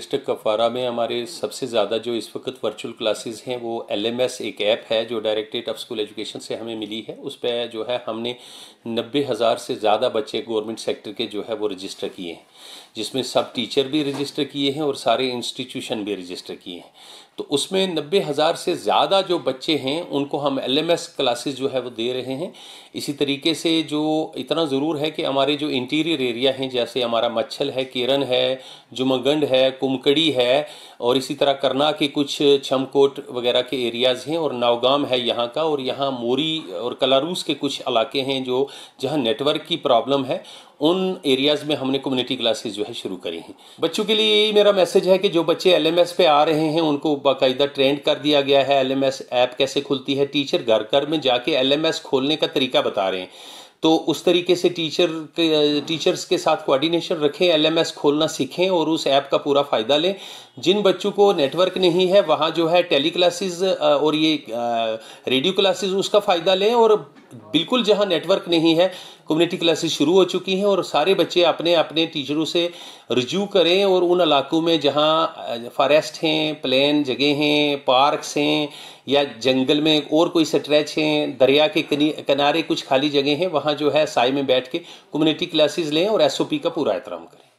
district कपवारा में हमारे सबसे ज़्यादा जो इस वक्त वर्चुअल क्लासेस हैं वो एल एक ऐप है जो डायरेक्टेट ऑफ स्कूल एजुकेशन से हमें मिली है उस पर जो है हमने नब्बे हज़ार से ज़्यादा बच्चे गवर्नमेंट सेक्टर के जो है वो रजिस्टर किए हैं जिसमें सब टीचर भी रजिस्टर किए हैं और सारे इंस्टीट्यूशन भी रजिस्टर किए हैं तो उसमें नब्बे हज़ार से ज़्यादा जो बच्चे हैं उनको हम एल एम एस क्लासेज जो है वो दे रहे हैं इसी तरीके से जो इतना ज़रूर है कि हमारे जो इंटीरियर एरिया हैं जैसे हमारा मच्छल है किरण है जुमागंड है कुम उमकड़ी है और इसी तरह करना के कुछ छमकोट वगैरह के एरियाज़ हैं और नावगाम है यहाँ का और यहाँ मोरी और कलारूस के कुछ इलाके हैं जो जहाँ नेटवर्क की प्रॉब्लम है उन एरियाज़ में हमने कम्युनिटी क्लासेस जो है शुरू करी हैं बच्चों के लिए यही मेरा मैसेज है कि जो बच्चे एलएमएस पे आ रहे हैं उनको बाकायदा ट्रेंड कर दिया गया है एलएमएस ऐप कैसे खुलती है टीचर घर घर में जाके एलएमएस खोलने का तरीका बता रहे हैं तो उस तरीके से टीचर के टीचर्स के साथ कोऑर्डिनेशन रखें एलएमएस खोलना सीखें और उस ऐप का पूरा फ़ायदा लें जिन बच्चों को नेटवर्क नहीं है वहाँ जो है टेली क्लासेस और ये रेडियो क्लासेस उसका फ़ायदा लें और बिल्कुल जहाँ नेटवर्क नहीं है कम्युनिटी क्लासेस शुरू हो चुकी हैं और सारे बच्चे अपने अपने टीचरों से रिज्यू करें और उन इलाकों में जहाँ फॉरेस्ट हैं प्लेन जगह हैं पार्क्स हैं या जंगल में और कोई स्ट्रेच हैं दरिया के किनारे कुछ खाली जगह हैं वहाँ जो है साय में बैठ के कम्युनिटी क्लासेस लें और एस का पूरा एहतराम करें